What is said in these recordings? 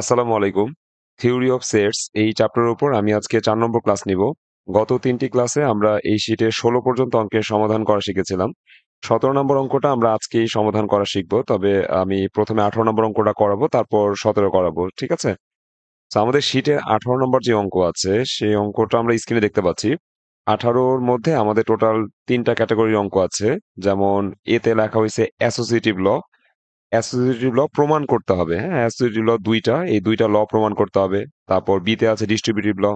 আসসালামু আলাইকুম theory of sets এই চ্যাপ্টারের উপর আমি আজকে চার নম্বর ক্লাস নিব গত তিনটি ক্লাসে আমরা এই শীটে ষোলো পর্যন্ত অঙ্কের সমাধান করা শিখেছিলাম সতেরো নম্বর অঙ্কটা আমরা আজকেই সমাধান করা শিখবো তবে আমি প্রথমে আঠারো নম্বর অঙ্কটা করাবো তারপর সতেরো করাবো ঠিক আছে তো আমাদের শীটের আঠারো নম্বর যে অঙ্ক আছে সেই অঙ্কটা আমরা স্ক্রিনে দেখতে পাচ্ছি আঠারোর মধ্যে আমাদের টোটাল তিনটা ক্যাটাগরির অঙ্ক আছে যেমন এতে লেখা হয়েছে অ্যাসোসিয়েটিভ ল অ্যাসোসিয়েটিভ ল প্রমাণ করতে হবে হ্যাঁ অ্যাসোসিয়েটিভ ল দুইটা এই দুইটা ল প্রমাণ করতে হবে তারপর বিতে আছে ডিস্ট্রিবিউটিভ ল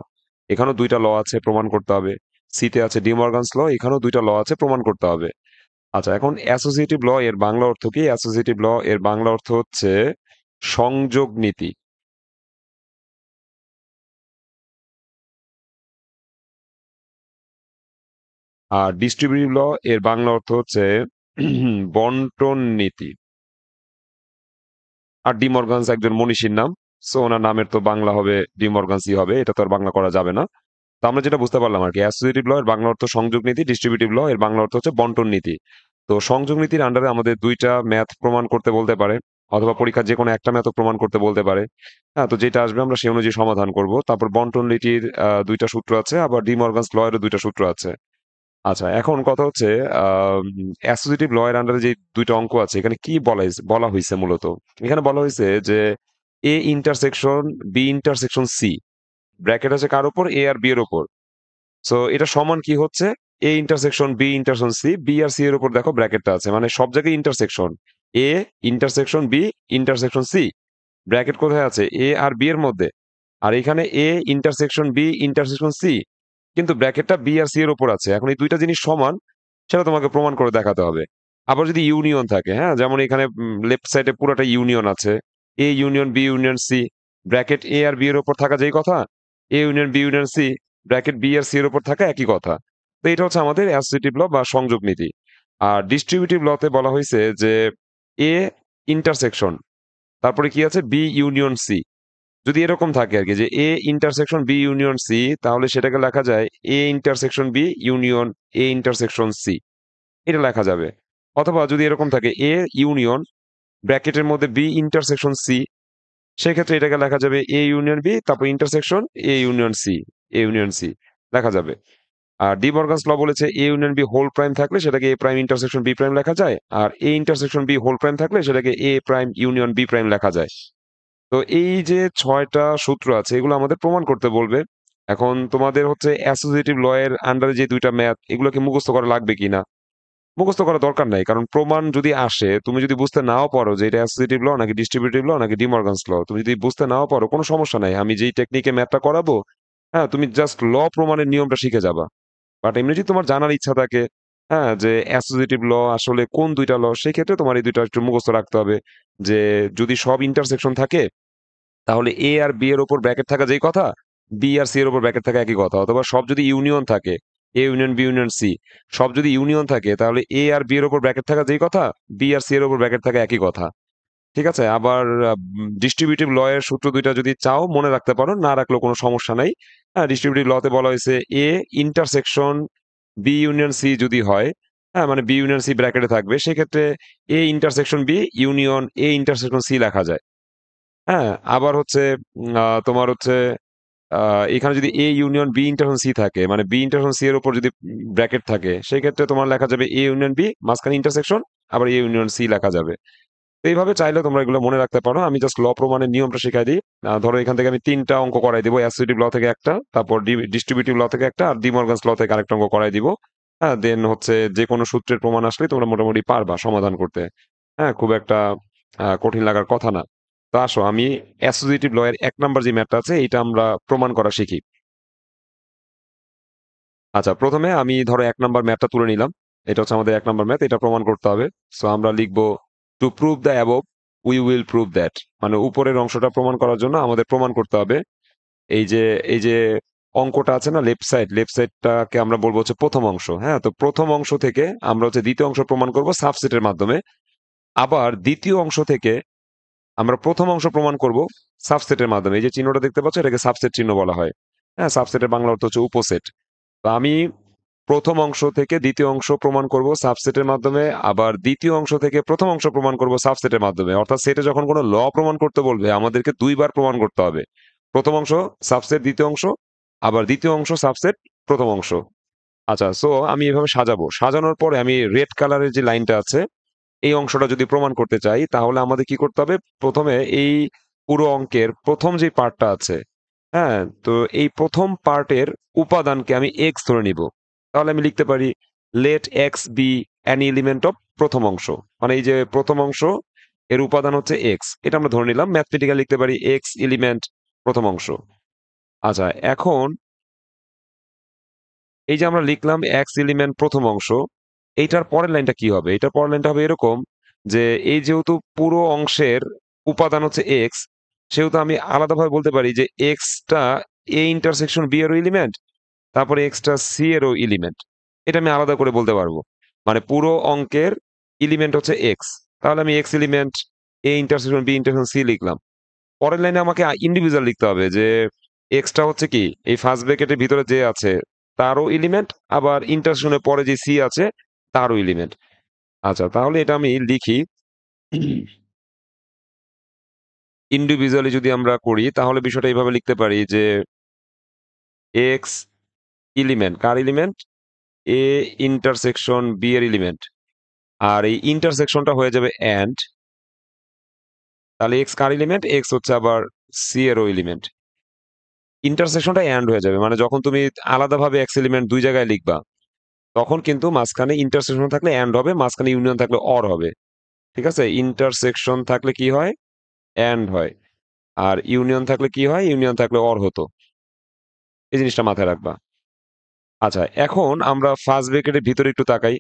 এখানেও দুইটা ল আছে প্রমাণ করতে হবে সিতে আছে ডিমর্গানস ল এখানেও দুইটা ল আছে প্রমাণ করতে হবে আচ্ছা এখন অ্যাসোসিয়েটিভ ল এর বাংলা অর্থ কি অ্যাসোসিয়েটিভ ল এর বাংলা অর্থ হচ্ছে সংযোগ নীতি আর ডিস্ট্রিবিউটিভ ল এর বাংলা অর্থ হচ্ছে বন্টন নীতি আর ডিমর্গানস একজন মনীষীর নাম সো ওনার নামের তো বাংলা হবে ডিমর্গানসি হবে এটা তো আর বাংলা করা যাবে না তো আমরা যেটা বুঝতে পারলাম আর কি অ্যাসোসিয়েটিভ ল এর বাংলা অর্থ সংযোগ নীতি ডিস্ট্রিবিউটিভ ল এর বাংলা অর্থ হচ্ছে বন্টন নীতি তো সংযোগ নীতির আন্ডারে আমাদের দুইটা ম্যাথ প্রমাণ করতে বলতে পারে অথবা পরীক্ষার যে কোনো একটা ম্যাথ প্রমাণ করতে বলতে পারে হ্যাঁ তো যেটা আসবে আমরা সেই অনুযায়ী সমাধান করব তারপর বন্টন নীতির দুইটা সূত্র আছে আবার ডিমর্গানস ল এরও দুইটা সূত্র আছে আচ্ছা এখন কথা হচ্ছে অ্যাসোসিয়েটিভ ল এর আন্ডারে যে দুইটা অঙ্ক আছে এখানে কি বলা বলা হয়েছে মূলত এখানে বলা হয়েছে যে A intersection B intersection C bracket আছে কার উপর এ আর বি এর উপর সো এটা সমান কি হচ্ছে A intersection B intersection C B আর সি এর উপর দেখো ব্র্যাকেটটা আছে মানে সব জায়গায় intersection A intersection B intersection C bracket কোথায় আছে এ আর বি এর মধ্যে আর এখানে A intersection B intersection C কিন্তু ব্র্যাকেটটা বি আর সি এর উপর আছে এখন এই দুইটা জিনিস সমান সেটা তোমাকে প্রমাণ করে দেখাতে হবে আবার যদি ইউনিয়ন থাকে হ্যাঁ যেমন এখানে লেফট সাইডে পুরোটা ইউনিয়ন আছে A union B union C bracket A আর বি এর উপর থাকা যেই কথা A union B union C bracket B আর সি এর উপর থাকা একই কথা তো এটা হচ্ছে আমাদের অ্যাসোসিয়েটিভ ল বা সংযোগ নীতি আর ডিস্ট্রিবিউটিভ লতে বলা হয়েছে যে এ ইন্টারসেকশন তারপরে কি আছে বি ইউনিয়ন সি যদি এরকম থাকে আর কি যে A intersection B union C তাহলে সেটাকে লেখা যায় A intersection B union A intersection C এটা লেখা যাবে অথবা যদি এরকম থাকে এ ইউনিয়ন ব্র্যাকেটের মধ্যে বি ইন্টারসেকশন সি সেক্ষেত্রে এটাকে লেখা যাবে এ ইউনিয়ন বি তারপর intersection A union C A union C লেখা যাবে আর ডি বর্গাস ল বলেছে A union B whole prime থাকলে সেটাকে A prime intersection B prime লেখা যায় আর A intersection B whole prime থাকলে সেটাকে A prime union B prime লেখা যায় তো এই যে ছয়টা সূত্র আছে এগুলো আমাদের প্রমাণ করতে বলবে এখন তোমাদের হচ্ছে অ্যাসোসিয়েটিভ ল এর আন্ডারে যে দুইটা ম্যাথ এগুলোকে মুখস্থ করা লাগবে কিনা মুখস্থ করা দরকার নাই কারণ প্রমাণ যদি আসে তুমি যদি বুঝতে নাও পারো যে এটা অ্যাসোসিয়েটিভ ল নাকি ডিস্ট্রিবিউটিভ ল নাকি ডিমর্গানস ল তুমি যদি বুঝতে নাও পারো কোনো সমস্যা নাই আমি যেই টেকনিকে ম্যাথটা করাবো হ্যাঁ তুমি জাস্ট ল প্রমাণের নিয়মটা শিখে যাবা বাট এমনি যদি তোমার জানার ইচ্ছা থাকে হ্যাঁ যে অ্যাসোসিয়েটিভ ল আসলে কোন দুইটা ল সেই ক্ষেত্রে তোমার এই দুইটা একটু মুখস্থ রাখতে হবে যে যদি সব ইন্টারসেকশন থাকে তাহলে এ আর বি এর ওপর ব্র্যাকেট থাকা যেই কথা বি আর সি এর ওপর ব্র্যাকেট থাকা একই কথা অথবা সব যদি ইউনিয়ন থাকে A union B union C সব যদি ইউনিয়ন থাকে তাহলে এ আর বি এর ওপর ব্র্যাকেট থাকা যেই কথা বি আর সি এর ওপর ব্র্যাকেট থাকা একই কথা ঠিক আছে আবার ডিস্ট্রিবিউটিভ ল এর সূত্র দুইটা যদি চাও মনে রাখতে পারো না রাখলেও কোনো সমস্যা নাই ডিস্ট্রিবিউটিভ হ্যাঁ, লতে বলা হয়েছে A intersection B union C যদি হয় হ্যাঁ মানে বি ইউনিয়ন সি ব্র্যাকেটে থাকবে সেক্ষেত্রে A intersection B union A intersection C লেখা যায় হ্যাঁ আবার হচ্ছে তোমার হচ্ছে এখানে যদি A union B intersection C থাকে মানে বি ইন্টারসেকশন সি এর উপর যদি ব্র্যাকেট থাকে সেক্ষেত্রে তোমার লেখা যাবে এ ইউনিয়ন বি মাঝখানে ইন্টারসেকশন আবার এ ইউনিয়ন সি লেখা যাবে তো এইভাবে চাইলে তোমরা এগুলো মনে রাখতে পারো আমি জাস্ট ল প্রমাণের নিয়মটা শেখাই দিই ধরো এখান থেকে আমি তিনটা অঙ্ক করাই দিব অ্যাসোসিয়েটিভ ল থেকে একটা তারপর ডিস্ট্রিবিউটিভ ল থেকে একটা আর ডিমর্গান্স ল থেকে আরেকটা অঙ্ক করাই দিব হ্যাঁ, দেন হচ্ছে যে কোনো সূত্রের প্রমাণ আসলে তোমরা মোটামুটি পারবা সমাধান করতে। হ্যাঁ? খুব একটা কঠিন লাগার কথা না। তো আসো আমি অ্যাসোসিয়েটিভ লয়ের এক নম্বর নাম্বার যে ম্যাটটা আছে এটা আমরা প্রমাণ করা শিখি। আচ্ছা, প্রথমে আমি ধরো এক নাম্বার ম্যাটটা তুলে নিলাম। এটা হচ্ছে আমাদের এক নাম্বার ম্যাথ। এটা প্রমাণ করতে হবে। সো আমরা লিখব "to prove the above, we will prove that" মানে উপরের অংশটা প্রমাণ করার জন্য আমাদের প্রমাণ করতে হবে। এই যে এই যে অঙ্কটা আছে না লেফট সাইড লেফট সাইডটাকে আমরা বলবো হচ্ছে প্রথম অংশ হ্যাঁ তো প্রথম অংশ থেকে আমরা হচ্ছে দ্বিতীয় অংশ প্রমাণ করব সাবসেটের মাধ্যমে আবার দ্বিতীয় অংশ থেকে আমরা প্রথম অংশ প্রমাণ করব সাবসেটের মাধ্যমে এই যে চিহ্নটা দেখতে পাচ্ছ এটাকে সাবসেট চিহ্ন বলা হয় হ্যাঁ সাবসেটের বাংলা অর্থ হচ্ছে উপসেট তো আমি প্রথম অংশ থেকে দ্বিতীয় অংশ প্রমাণ করব সাবসেটের মাধ্যমে আবার দ্বিতীয় অংশ থেকে প্রথম অংশ প্রমাণ করব সাবসেটের মাধ্যমে অর্থাৎ সেটে যখন কোনো ল প্রমাণ করতে বলবে আমাদেরকে দুইবার প্রমাণ করতে হবে প্রথম অংশ সাবসেট দ্বিতীয় অংশ আবার দ্বিতীয় অংশ সাবসেট প্রথম অংশ আচ্ছা সো আমি এভাবে সাজাবো সাজানোর পরে আমি রেড কালারের যে লাইনটা আছে এই অংশটা যদি প্রমাণ করতে চাই তাহলে আমাদের কি করতে হবে প্রথমে এই পুরো অঙ্কের প্রথম যে পার্টটা আছে হ্যাঁ তো এই প্রথম পার্টের উপাদানকে আমি এক্স ধরে নিব তাহলে আমি লিখতে পারি let x be an element of প্রথম অংশ মানে এই যে প্রথম অংশ এর উপাদান হচ্ছে এক্স এটা আমরা ধরে নিলাম ম্যাথমেটিক্যাল লিখতে পারি এক্স এলিমেন্ট প্রথম অংশ আচ্ছা এখন এই যে আমরা লিখলাম এক্স এলিমেন্ট প্রথম অংশ এইটার পরের লাইনটা কি হবে এটার পরের লাইনটা হবে এরকম যে এই যেহেতু পুরো অংশের উপাদান হচ্ছে এক্স সেহেতু আমি আলাদাভাবে বলতে পারি যে এক্সটা এ ইন্টারসেকশন বি এরও এলিমেন্ট তারপরে এক্সটা সি এরও এলিমেন্ট এটা আমি আলাদা করে বলতে পারবো মানে পুরো অঙ্কের এলিমেন্ট হচ্ছে এক্স তাহলে আমি x element A intersection B intersection C লিখলাম পরের লাইনে আমাকে ইন্ডিভিজুয়াল লিখতে হবে যে এক্সটা হচ্ছে কি এই ফার্স্ট ব্র্যাকেটের ভিতরে যে আছে তারও এলিমেন্ট আবার ইন্টারশনের পরে যে সি আছে তারও এলিমেন্ট আচ্ছা তাহলে এটা আমি লিখি ইন্ডিভিজুয়ালি যদি আমরা করি তাহলে বিষয়টা এইভাবে লিখতে পারি যে এক্স এলিমেন্ট কার এলিমেন্ট এ ইন্টারসেকশন বি এর এলিমেন্ট আর এই ইন্টারসেকশনটা হয়ে যাবে অ্যান্ড তাহলে এক্স কার এলিমেন্ট এক্স হচ্ছে আবার সি এরও এলিমেন্ট ইন্টারসেকশনটা এন্ড হয়ে যাবে মানে যখন তুমি আলাদাভাবে এক্স এলিমেন্ট দুই জায়গায় লিখবা তখন কিন্তু মাঝখানে ইন্টারসেকশন থাকলে অ্যান্ড হবে মাঝখানে ইউনিয়ন থাকলে অর হবে ঠিক আছে ইন্টারসেকশন থাকলে কি হয় অ্যান্ড হয় আর ইউনিয়ন থাকলে কি হয় ইউনিয়ন থাকলে অর হতো এই জিনিসটা মাথায় রাখবা আচ্ছা এখন আমরা ফার্স্ট ব্রেকেটের ভিতরে একটু তাকাই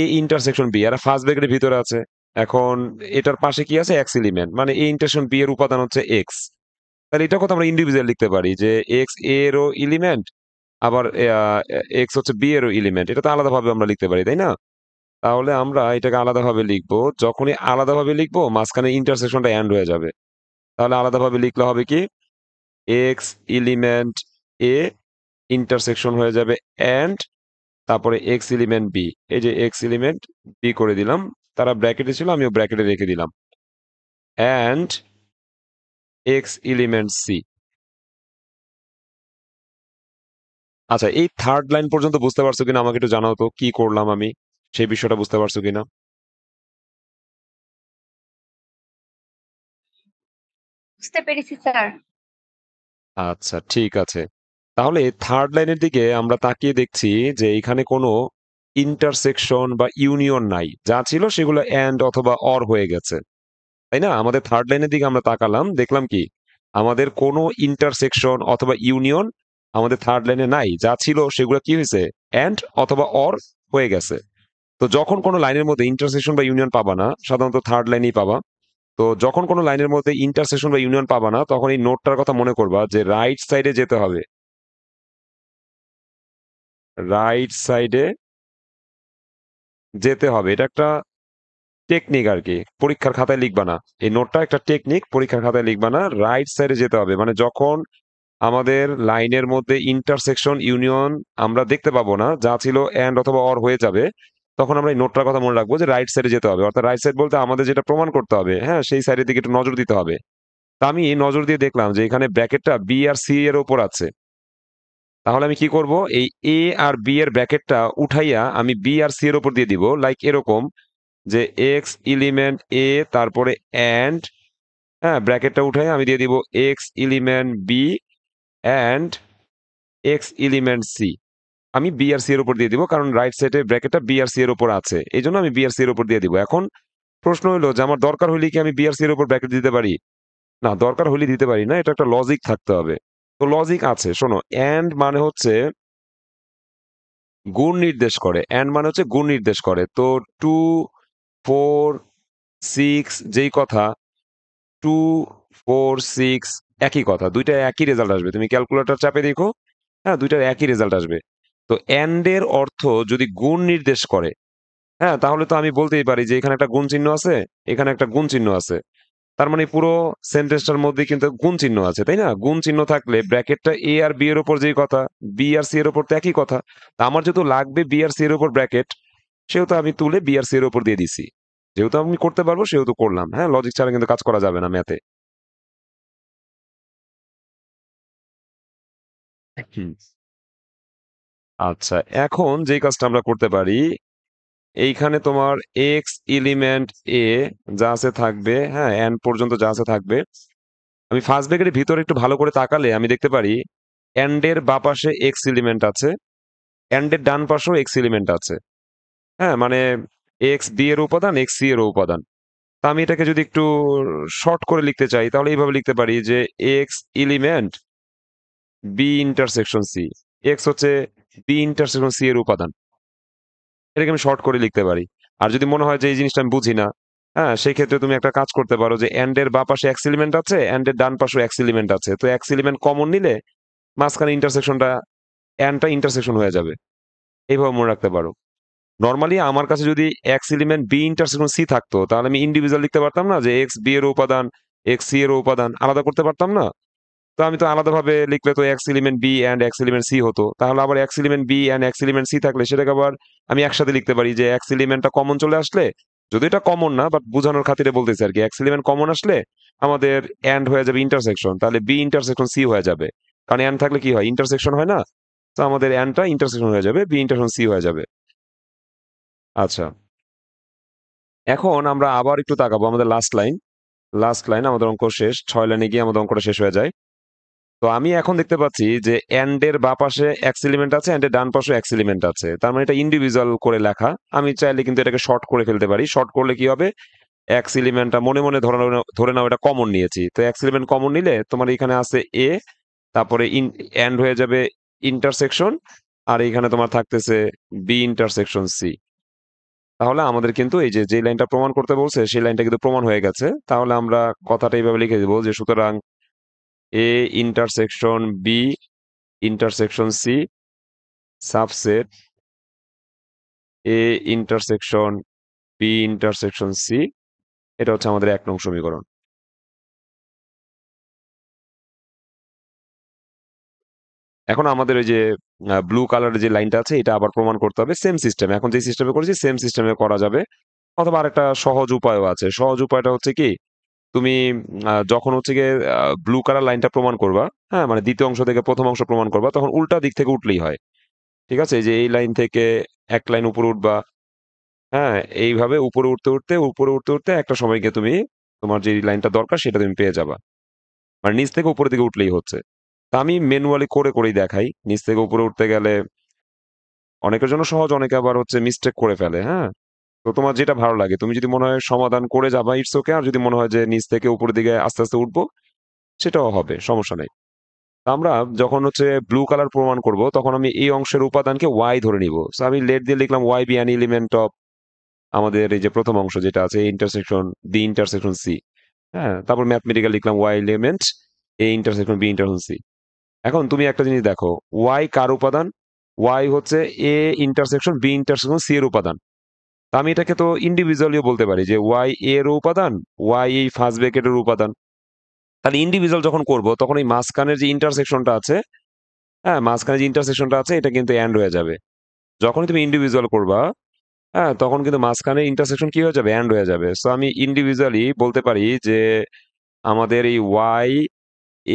এ ইন্টারসেকশন বি আর ফার্স্ট ব্রেকেটের ভিতরে আছে এখন এটার পাশে কি আছে এক্স এলিমেন্ট মানে এ ইন্টারসেকশন বি এর উপাদান হচ্ছে এক্স তাহলে এটা কথা আমরা ইন্ডিভিজুয়াল লিখতে পারি যে এক্স এ এরও ইলিমেন্ট আবার এক্স হচ্ছে বি এরও ইলিমেন্ট এটা তো আলাদাভাবে আমরা লিখতে পারি তাই না তাহলে আমরা এটাকে আলাদাভাবে লিখবো যখনই আলাদাভাবে লিখবো মাঝখানে ইন্টারসেকশনটা অ্যান্ড হয়ে যাবে তাহলে আলাদাভাবে লিখলে হবে কি এক্স ইলিমেন্ট এ ইন্টারসেকশন হয়ে যাবে অ্যান্ড তারপরে এক্স ইলিমেন্ট বি এই যে এক্স ইলিমেন্ট বি করে দিলাম তারা ব্র্যাকেটে ছিল আমিও ব্র্যাকেটে রেখে দিলাম অ্যান্ড এক্স ইলিমেন্ট সি আচ্ছা এই থার্ড লাইন পর্যন্ত বুঝতে পারছো কিনা আমাকে একটু জানাও তো কি করলাম আমি সেই বিষয়টা বুঝতে পারছো কিনা আচ্ছা ঠিক আছে তাহলে থার্ড লাইনের দিকে আমরা তাকিয়ে দেখছি যে এখানে কোনো ইন্টারসেকশন বা ইউনিয়ন নাই যা ছিল সেগুলো অ্যান্ড অথবা অর হয়ে গেছে তাই না আমাদের থার্ড লাইনের দিকে আমরা তাকালাম দেখলাম কি আমাদের কোনো ইন্টারসেকশন অথবা ইউনিয়ন আমাদের থার্ড লাইনে নাই যা ছিল সেগুলো কি হয়েছে অ্যান্ড অথবা অর হয়ে গেছে তো যখন কোনো লাইনের মধ্যে ইন্টারসেকশন বা ইউনিয়ন পাবা না সাধারণত থার্ড লাইনেই পাবা তো যখন কোনো লাইনের মধ্যে ইন্টারসেকশন বা ইউনিয়ন পাবা না তখন এই নোটটার কথা মনে করবা যে রাইট সাইডে যেতে হবে রাইট সাইডে যেতে হবে এটা একটা টেকনিক আর কি পরীক্ষার খাতায় লিখবা না এই নোটটা একটা টেকনিক পরীক্ষার খাতায় লিখবা না রাইট সাইডে যেতে হবে মানে যখন আমাদের লাইনের মধ্যে ইন্টারসেকশন ইউনিয়ন আমরা দেখতে পাবো না যা ছিল অ্যান্ড অথবা অর হয়ে যাবে তখন আমরা এই নোটটার কথা মনে রাখবো যে রাইট সাইডে যেতে হবে অর্থাৎ রাইট সাইড বলতে আমাদের যেটা প্রমাণ করতে হবে হ্যাঁ সেই সাইডের দিকে একটু নজর দিতে হবে তা আমি নজর দিয়ে দেখলাম যে এখানে ব্র্যাকেটটা বি আর সি এর ওপর আছে তাহলে আমি কি করব এই এ আর বি এর ব্র্যাকেটটা উঠাইয়া আমি বি আর সি এর ওপর দিয়ে দিব লাইক এরকম যে এক্স এলিমেন্ট এ তারপরে অ্যান্ড হ্যাঁ ব্র্যাকেটটা উঠাই আমি দিয়ে দিব x element B and x element C আমি বি আর সি এর উপর দিয়ে দিব কারণ রাইট সাইডে ব্র্যাকেটটা বি আর সি এর উপর আছে এই জন্য আমি বি আর সি এর উপর দিয়ে দিব এখন প্রশ্ন হলো যে আমার দরকার হলে কি আমি বি আর সি এর উপর ব্র্যাকেট দিতে পারি না দরকার হলে দিতে পারি না এটা একটা লজিক থাকতে হবে তো লজিক আছে শোনো অ্যান্ড মানে হচ্ছে গুণ নির্দেশ করে অ্যান্ড মানে হচ্ছে গুণ নির্দেশ করে তো টু ফোর সিক্স যেই কথা টু ফোর সিক্স একই কথা দুইটা একই রেজাল্ট আসবে তুমি ক্যালকুলেটর চাপে দেখো হ্যাঁ দুইটার একই রেজাল্ট আসবে তো অ্যান্ডের অর্থ যদি গুণ নির্দেশ করে হ্যাঁ তাহলে তো আমি বলতেই পারি যে এখানে একটা গুণ চিহ্ন আছে এখানে একটা গুণ চিহ্ন আছে তার মানে পুরো সেন্টেন্সটার মধ্যে কিন্তু গুণ চিহ্ন আছে তাই না গুণ চিহ্ন থাকলে ব্র্যাকেটটা এ আর বি এর ওপর যেই কথা বি আর সি এর ওপর তো একই কথা আমার যেহেতু লাগবে বি আর সি এর ওপর ব্র্যাকেট সেহেতু আমি তুলে বি আর সি এর উপর দিয়ে দিছি যেহেতু আমি করতে পারবো সেহেতু করলাম হ্যাঁ লজিক ছাড়া কিন্তু কাজ করা যাবে না ম্যাথে আচ্ছা এখন যে কাজটা আমরা করতে পারি এইখানে তোমার এক্স এলিমেন্ট এ যা আছে থাকবে হ্যাঁ এন পর্যন্ত যা আছে থাকবে আমি ফার্স্ট ব্যাগের ভিতরে একটু ভালো করে তাকালে আমি দেখতে পারি এন্ডের বাপাশে পাশে এক্স এলিমেন্ট আছে অ্যান্ডের ডান পাশেও এক্স এলিমেন্ট আছে হ্যাঁ মানে এক্স বি এর উপাদান এক্স সি এর উপাদান তা আমি এটাকে যদি একটু শর্ট করে লিখতে চাই তাহলে এইভাবে লিখতে পারি যে x element B intersection C x হচ্ছে বি ইন্টারসেকশন সি এর উপাদান এটাকে আমি শর্ট করে লিখতে পারি আর যদি মনে হয় যে এই জিনিসটা আমি বুঝি না হ্যাঁ সেই ক্ষেত্রে তুমি একটা কাজ করতে পারো যে অ্যান্ডের বা পাশে এক্স এলিমেন্ট আছে অ্যান্ডের ডান পাশে এক্স এলিমেন্ট আছে তো এক্স এলিমেন্ট কমন নিলে মাঝখানে ইন্টারসেকশনটা অ্যান্ডটা ইন্টারসেকশন হয়ে যাবে এইভাবে মনে রাখতে পারো নর্মালি আমার কাছে যদি x element B intersection C থাকতো তাহলে আমি ইন্ডিভিজুয়াল লিখতে পারতাম না যে এক্স বি এর উপাদান এক্স সি এর উপাদান আলাদা করতে পারতাম না তো আমি তো আলাদাভাবে লিখলে তো x element B and x element C হতো তাহলে আবার x element B and x element C থাকলে সেটাকে আবার আমি একসাথে লিখতে পারি যে এক্স এলিমেন্টটা কমন চলে আসলে যদি এটা কমন না বাট বোঝানোর খাতিরে বলতেছি আর কি এক্স এলিমেন্ট কমন আসলে আমাদের অ্যান্ড হয়ে যাবে ইন্টারসেকশন তাহলে বি ইন্টারসেকশন সি হয়ে যাবে কারণ অ্যান্ড থাকলে কি হয় ইন্টারসেকশন হয় না তো আমাদের অ্যান্ডটা ইন্টারসেকশন হয়ে যাবে বি ইন্টারসেকশন সি হয়ে যাবে আচ্ছা এখন আমরা আবার একটু তাকাবো আমাদের লাস্ট লাইন লাস্ট লাইন আমাদের অঙ্ক শেষ ছয় লাইনে গিয়ে আমাদের অঙ্কটা শেষ হয়ে যায় তো আমি এখন দেখতে পাচ্ছি যে অ্যান্ডের বা পাশে এক্স এলিমেন্ট আছে অ্যান্ডের ডান পাশে এক্স এলিমেন্ট আছে তার মানে এটা ইন্ডিভিজুয়াল করে লেখা আমি চাইলে কিন্তু এটাকে শর্ট করে ফেলতে পারি শর্ট করলে কি হবে এক্স এলিমেন্টটা মনে মনে ধরে ধরে নাও এটা কমন নিয়েছি তো এক্স এলিমেন্ট কমন নিলে তোমার এখানে আছে এ তারপরে ইন অ্যান্ড হয়ে যাবে ইন্টারসেকশন আর এখানে তোমার থাকতেছে বি ইন্টারসেকশন সি তাহলে আমাদের কিন্তু এই যে যে লাইনটা প্রমাণ করতে বলছে সেই লাইনটা কিন্তু প্রমাণ হয়ে গেছে তাহলে আমরা কথাটা এইভাবে লিখে দেবো যে সুতরাং A intersection B intersection C subset A intersection B intersection C এটা হচ্ছে আমাদের এক নং সমীকরণ এখন আমাদের ওই যে ব্লু কালারের যে লাইনটা আছে এটা আবার প্রমাণ করতে হবে সেম সিস্টেমে এখন যে সিস্টেমে করেছি সেম সিস্টেমে করা যাবে অথবা আরেকটা সহজ উপায়ও আছে সহজ উপায়টা হচ্ছে কি তুমি যখন হচ্ছে গিয়ে ব্লু কালার লাইনটা প্রমাণ করবা হ্যাঁ মানে দ্বিতীয় অংশ থেকে প্রথম অংশ প্রমাণ করবা তখন উল্টা দিক থেকে উঠলেই হয় ঠিক আছে যে এই লাইন থেকে এক লাইন উপরে উঠবা হ্যাঁ এইভাবে উপরে উঠতে উঠতে উপরে উঠতে উঠতে একটা সময়কে তুমি তোমার যে লাইনটা দরকার সেটা তুমি পেয়ে যাবা মানে নিচ থেকে উপরের দিকে উঠলেই হচ্ছে আমি ম্যানুয়ালি করে করেই দেখাই নিচ থেকে উপরে উঠতে গেলে অনেকের জন্য সহজ অনেকে আবার হচ্ছে মিস্টেক করে ফেলে হ্যাঁ তো তোমার যেটা ভালো লাগে তুমি যদি মনে হয় সমাধান করে যাবা ইটস ওকে আর যদি মনে হয় যে নিচ থেকে উপরের দিকে আস্তে আস্তে উঠবো সেটাও হবে সমস্যা নেই আমরা যখন হচ্ছে ব্লু কালার প্রমাণ করব তখন আমি এই অংশের উপাদানকে ওয়াই ধরে নিব সো আমি লেট দিয়ে লিখলাম y be an element of আমাদের এই যে প্রথম অংশ যেটা আছে ইন্টারসেকশন দি ইন্টারসেকশন সি হ্যাঁ তারপর ম্যাথমেটিক্যাল লিখলাম y element A intersection B intersection C এখন তুমি একটা জিনিস দেখো ওয়াই কার উপাদান ওয়াই হচ্ছে A intersection B intersection C এর উপাদান আমি এটাকে তো ইন্ডিভিজুয়ালিও বলতে পারি যে ওয়াই এর উপাদান ওয়াই এই ফার্স্ট ব্রেকেটের উপাদান তাহলে ইন্ডিভিজুয়াল যখন করব তখন এই মাঝখানের যে ইন্টারসেকশনটা আছে হ্যাঁ মাঝখানে যে ইন্টারসেকশনটা আছে এটা কিন্তু অ্যান্ড হয়ে যাবে যখনই তুমি ইন্ডিভিজুয়াল করবা হ্যাঁ তখন কিন্তু মাঝখানে ইন্টারসেকশন কি হয়ে যাবে অ্যান্ড হয়ে যাবে সো আমি ইন্ডিভিজুয়ালি বলতে পারি যে আমাদের এই ওয়াই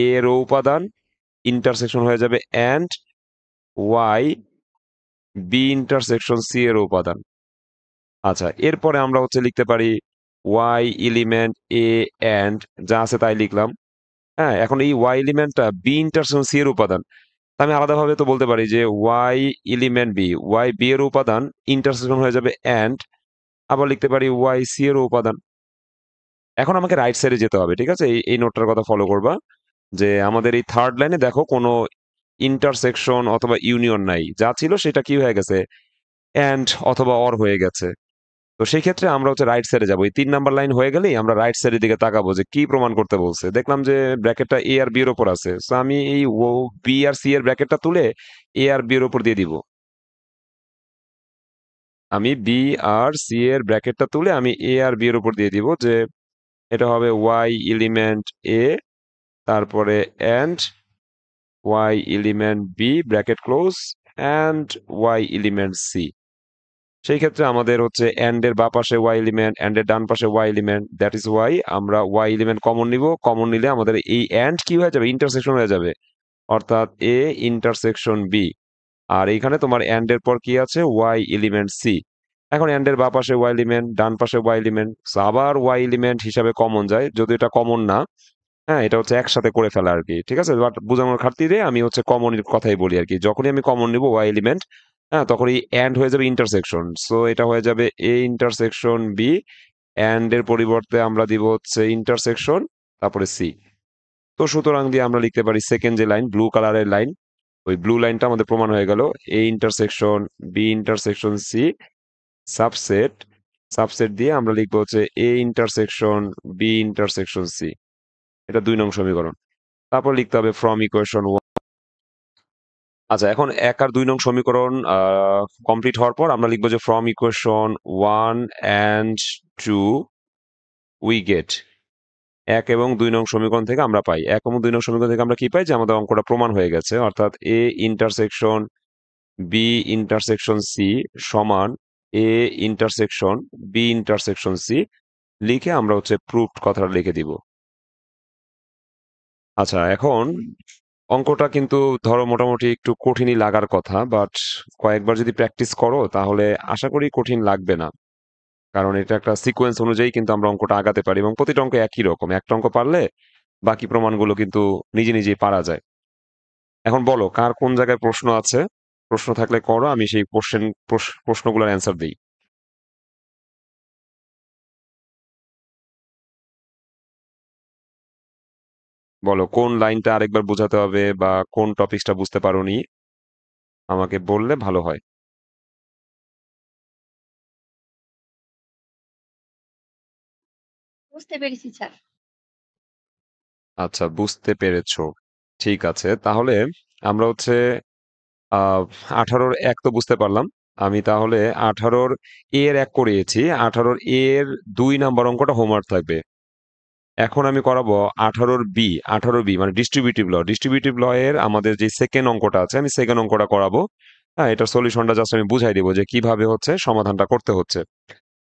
এর উপাদান ইন্টারসেকশন হয়ে যাবে and y B intersection C এর উপাদান আচ্ছা এরপরে আমরা হচ্ছে লিখতে পারি ওয়াই এলিমেন্ট এ অ্যান্ড যা আছে তাই লিখলাম হ্যাঁ এখন এই ওয়াই এলিমেন্টটা বি ইন্টারসেকশন সি এর উপাদান আমি আলাদাভাবে তো বলতে পারি যে y element B y B এর উপাদান ইন্টারসেকশন হয়ে যাবে অ্যান্ড আবার লিখতে পারি ওয়াই সি এর উপাদান এখন আমাকে রাইট সাইডে যেতে হবে ঠিক আছে এই নোটটার কথা ফলো করবা যে আমাদের এই থার্ড লাইনে দেখো কোনো ইন্টারসেকশন অথবা ইউনিয়ন নাই যা ছিল সেটা কি হয়ে গেছে অ্যান্ড অথবা অর হয়ে গেছে তো সেই ক্ষেত্রে আমরা হচ্ছে রাইট সাইডে যাবো এই তিন নাম্বার লাইন হয়ে গেলেই আমরা রাইট সাইডের দিকে তাকাবো যে কি প্রমাণ করতে বলছে দেখলাম যে ব্র্যাকেটটা এ আর বি এর ওপর আছে তো আমি এই ও বি আর সি এর ব্র্যাকেটটা তুলে এ আর বি এর ওপর দিয়ে দিব আমি বি আর সি এর ব্র্যাকেটটা তুলে আমি এ আর বি এর ওপর দিয়ে দিব যে এটা হবে ওয়াই এলিমেন্ট এ তারপরে and y element B bracket close and y element C সেই ক্ষেত্রে আমাদের হচ্ছে এর বা পাশে ওয়াই এলিমেন্ট অ্যান্ডের ডান পাশে y element that is y আমরা ওয়াই এলিমেন্ট কমন নিব কমন নিলে আমাদের এই এন্ড কি হয়ে যাবে ইন্টারসেকশন হয়ে যাবে অর্থাৎ এ ইন্টারসেকশন বি আর এইখানে তোমার এর পর কি আছে ওয়াই এলিমেন্ট সি এখন অ্যান্ডের বা পাশে ওয়াই এলিমেন্ট ডান পাশে ওয়াই এলিমেন্ট আবার ওয়াই এলিমেন্ট হিসাবে কমন যায় যদি এটা কমন না হ্যাঁ, এটা হচ্ছে একসাথে করে ফেলা কি ঠিক আছে? বাট বোঝানোর খাতিরে আমি হচ্ছে কমন এর কথাই বলি আর কি যখনই আমি কমন নিব ওয়াই এলিমেন্ট, হ্যাঁ? তখন এই এন্ড হয়ে যাবে ইন্টারসেকশন। সো এটা হয়ে যাবে এ ইন্টারসেকশন বি অ্যান্ড এর পরিবর্তে আমরা দিব হচ্ছে ইন্টারসেকশন, তারপরে সি তো সুতরাং দিয়ে আমরা লিখতে পারি সেকেন্ড যে লাইন, ব্লু কালারের লাইন, ওই ব্লু লাইনটা আমাদের প্রমাণ হয়ে গেল। A intersection B intersection C subset, subset দিয়ে আমরা লিখবো হচ্ছে A intersection B intersection C এটা দুই নং সমীকরণ তারপর লিখতে হবে ফ্রম ইকুয়েশন ওয়ান আচ্ছা এখন এক আর দুই নং সমীকরণ কমপ্লিট হওয়ার পর আমরা লিখবো যে from equation one and two we get এক এবং দুই নং সমীকরণ থেকে আমরা পাই এক এবং দুই নং সমীকরণ থেকে আমরা কি পাই যে আমাদের অঙ্কটা প্রমাণ হয়ে গেছে অর্থাৎ A intersection B intersection C সমান A intersection B intersection C লিখে আমরা হচ্ছে প্রুফ কথাটা লিখে দিব আচ্ছা এখন অঙ্কটা কিন্তু ধরো মোটামুটি একটু কঠিনই লাগার কথা বাট কয়েকবার যদি প্র্যাকটিস করো তাহলে আশা করি কঠিন লাগবে না কারণ এটা একটা সিকোয়েন্স অনুযায়ী কিন্তু আমরা অঙ্কটা আগাতে পারি এবং প্রতিটা অঙ্ক একই রকম একটা অঙ্ক পারলে বাকি প্রমাণগুলো কিন্তু নিজে নিজেই পারা যায় এখন বলো কার কোন জায়গায় প্রশ্ন আছে প্রশ্ন থাকলে করো আমি সেই কোশ্চেন প্রশ্নগুলোর অ্যান্সার দিই বলো কোন লাইনটা আরেকবার বোঝাতে হবে বা কোন টপিকসটা বুঝতে পারোনি আমাকে বললে ভালো হয় বুঝতে পেরেছি স্যার আচ্ছা বুঝতে পেরেছো ঠিক আছে তাহলে আমরা হচ্ছে আহ আঠারোর এক তো বুঝতে পারলাম আমি তাহলে আঠারোর এর এক করিয়েছি আঠারোর এর দুই নাম্বার অঙ্কটা হোমওয়ার্ক থাকবে এখন আমি করাবো আঠারোর বি আঠারো বি মানে ডিস্ট্রিবিউটিভ ল ডিস্ট্রিবিউটিভ ল এর আমাদের যে সেকেন্ড অঙ্কটা আছে আমি সেকেন্ড অঙ্কটা করাবো হ্যাঁ এটার সলিউশনটা জাস্ট আমি বুঝাই দিব যে কিভাবে হচ্ছে সমাধানটা করতে হচ্ছে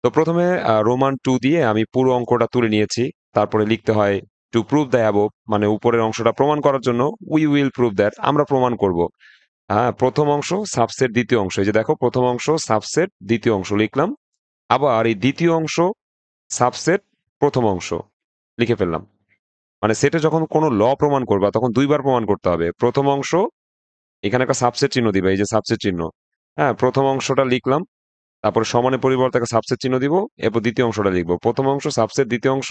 তো প্রথমে রোমান টু দিয়ে আমি পুরো অঙ্কটা তুলে নিয়েছি তারপরে লিখতে হয় টু প্রুভ দ্য অ্যাবভ মানে উপরের অংশটা প্রমাণ করার জন্য উই উইল প্রুভ দ্যাট আমরা প্রমাণ করব হ্যাঁ প্রথম অংশ সাবসেট দ্বিতীয় অংশ এই যে দেখো প্রথম অংশ সাবসেট দ্বিতীয় অংশ লিখলাম আবার এই দ্বিতীয় অংশ সাবসেট প্রথম অংশ লিখে ফেললাম মানে সেটে যখন কোনো ল প্রমাণ করবা তখন দুইবার প্রমাণ করতে হবে প্রথম অংশ এখানে একটা সাবসেট চিহ্ন দিবে এই যে সাবসেট চিহ্ন হ্যাঁ প্রথম অংশটা লিখলাম তারপরে সমানে পরিবর্তে একটা সাবসেট চিহ্ন দিব এরপর দ্বিতীয় অংশটা লিখবো প্রথম অংশ সাবসেট দ্বিতীয় অংশ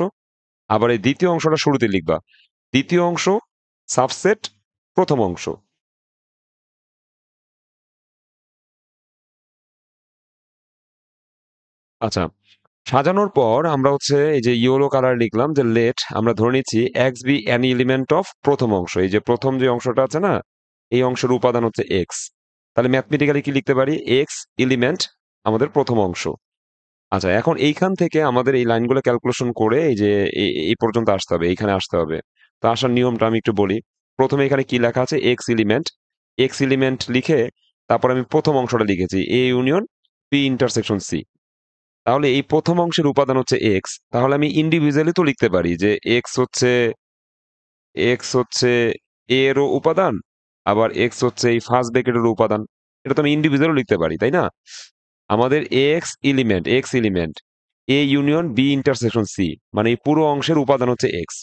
আবার এই দ্বিতীয় অংশটা শুরুতে লিখবা দ্বিতীয় অংশ সাবসেট প্রথম অংশ আচ্ছা সাজানোর পর আমরা হচ্ছে এই যে ইয়েলো কালার লিখলাম যে লেট আমরা ধরে নিচ্ছি x be an element of প্রথম অংশ এই যে প্রথম যে অংশটা আছে না এই অংশের উপাদান হচ্ছে এক্স তাহলে ম্যাথমেটিক্যালি কি লিখতে পারি এক্স এলিমেন্ট আমাদের প্রথম অংশ আচ্ছা এখন এইখান থেকে আমাদের এই লাইনগুলো ক্যালকুলেশন করে এই যে এই পর্যন্ত আসতে হবে এইখানে আসতে হবে তো আসার নিয়মটা আমি একটু বলি প্রথমে এখানে কি লেখা আছে এক্স এলিমেন্ট এক্স এলিমেন্ট লিখে তারপর আমি প্রথম অংশটা লিখেছি A union P intersection C তাহলে এই প্রথম অংশের উপাদান হচ্ছে এক্স তাহলে আমি ইন্ডিভিজুয়ালি তো লিখতে পারি যে এক্স হচ্ছে এক্স হচ্ছে এ এরও উপাদান আবার এক্স হচ্ছে এই ফার্স্ট এর উপাদান এটা তো আমি ইন্ডিভিজুয়ালও লিখতে পারি তাই না আমাদের x element x element A union B intersection C মানে এই পুরো অংশের উপাদান হচ্ছে এক্স